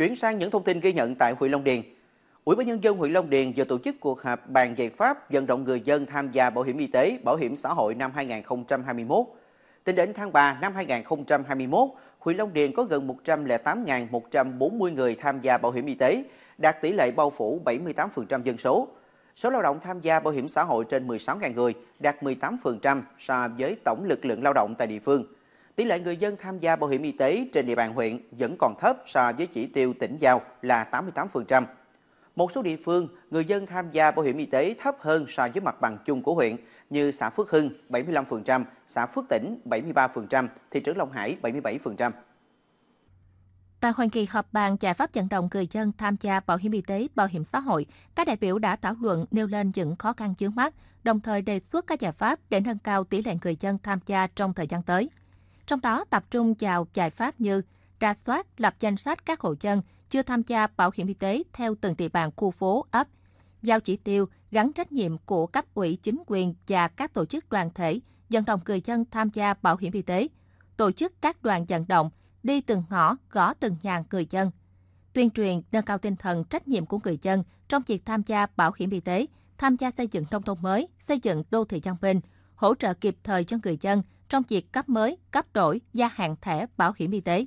Chuyển sang những thông tin ghi nhận tại huyện Long Điền. Ủy ban nhân dân huyện Long Điền vừa tổ chức cuộc họp bàn giải pháp vận động người dân tham gia bảo hiểm y tế, bảo hiểm xã hội năm 2021. Tính đến tháng 3 năm 2021, huyện Long Điền có gần 108.140 người tham gia bảo hiểm y tế, đạt tỷ lệ bao phủ 78% dân số. Số lao động tham gia bảo hiểm xã hội trên 16.000 người, đạt 18% so với tổng lực lượng lao động tại địa phương tỷ lệ người dân tham gia bảo hiểm y tế trên địa bàn huyện vẫn còn thấp so với chỉ tiêu tỉnh giao là 88%. Một số địa phương, người dân tham gia bảo hiểm y tế thấp hơn so với mặt bằng chung của huyện như xã Phước Hưng 75%, xã Phước Tỉnh 73%, thị trấn Long Hải 77%. Tại hoàn kỳ họp bàn giải pháp vận động người dân tham gia bảo hiểm y tế, bảo hiểm xã hội, các đại biểu đã thảo luận nêu lên những khó khăn chướng mắt, đồng thời đề xuất các giải pháp để nâng cao tỷ lệ người dân tham gia trong thời gian tới trong đó tập trung vào giải pháp như ra soát lập danh sách các hộ dân chưa tham gia bảo hiểm y tế theo từng địa bàn khu phố ấp, giao chỉ tiêu gắn trách nhiệm của cấp ủy chính quyền và các tổ chức đoàn thể dân động người dân tham gia bảo hiểm y tế, tổ chức các đoàn vận động đi từng ngõ, gõ từng nhà người dân. Tuyên truyền nâng cao tinh thần trách nhiệm của người dân trong việc tham gia bảo hiểm y tế, tham gia xây dựng nông thôn mới, xây dựng đô thị văn minh, hỗ trợ kịp thời cho người dân trong việc cấp mới, cấp đổi, gia hạn thẻ bảo hiểm y tế.